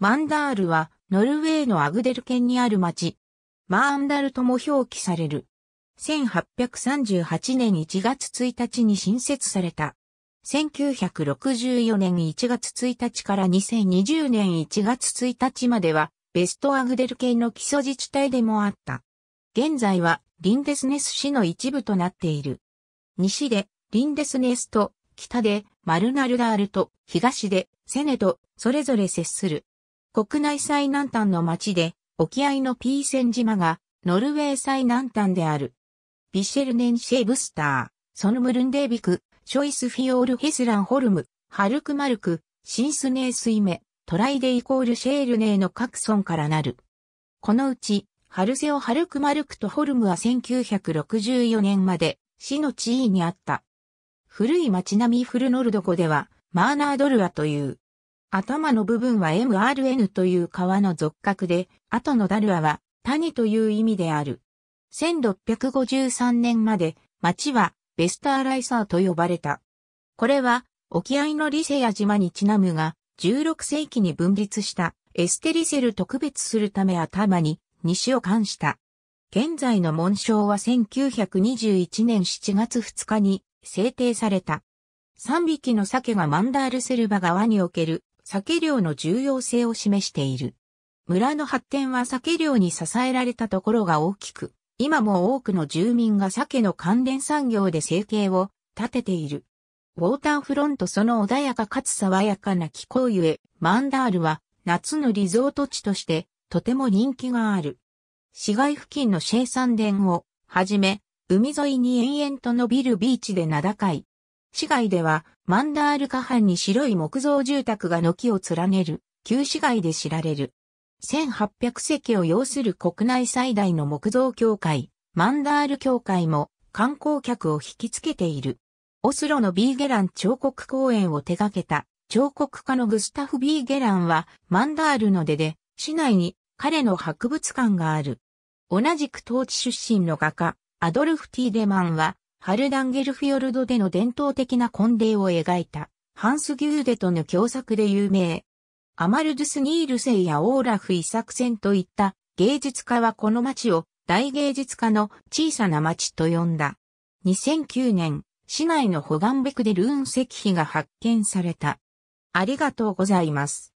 マンダールは、ノルウェーのアグデル県にある町。マーンダルとも表記される。1838年1月1日に新設された。1964年1月1日から2020年1月1日までは、ベストアグデル県の基礎自治体でもあった。現在は、リンデスネス市の一部となっている。西で、リンデスネスと、北で、マルナルダールと、東で、セネと、それぞれ接する。国内最南端の町で、沖合のピーセン島が、ノルウェー最南端である。ビシェルネンシェイ・ブスター、ソヌムルンデービク、ショイスフィオールヘスランホルム、ハルクマルク、シンスネースイメ、トライデイコールシェールネーの各村からなる。このうち、ハルセオ・ハルクマルクとホルムは1964年まで、市の地位にあった。古い町並みフルノルド湖では、マーナードルアという、頭の部分は MRN という川の属格で、後のダルアは谷という意味である。1653年まで町はベスターライサーと呼ばれた。これは沖合のリセや島にちなむが、16世紀に分立したエステリセル特別するため頭に西を冠した。現在の紋章は1921年7月2日に制定された。3匹の鮭がマンダールセルバ川における酒量の重要性を示している。村の発展は酒量に支えられたところが大きく、今も多くの住民が酒の関連産業で生計を立てている。ウォーターフロントその穏やかかつ爽やかな気候ゆえ、マンダールは夏のリゾート地としてとても人気がある。市街付近の生産田をはじめ、海沿いに延々と伸びるビーチで名高い。市街ではマンダール下半に白い木造住宅が軒を連ねる、旧市街で知られる。1800席を要する国内最大の木造協会、マンダール協会も観光客を引きつけている。オスロのビーゲラン彫刻公園を手掛けた彫刻家のグスタフ・ビーゲランはマンダールの出で市内に彼の博物館がある。同じく当地出身の画家、アドルフ・ティーデマンはハルダンゲルフィヨルドでの伝統的な婚礼を描いた、ハンス・ギューデとの共作で有名。アマルドゥス・ニールセイやオーラフ・イサクセンといった芸術家はこの街を大芸術家の小さな街と呼んだ。2009年、市内のホガンベクでルーン石碑が発見された。ありがとうございます。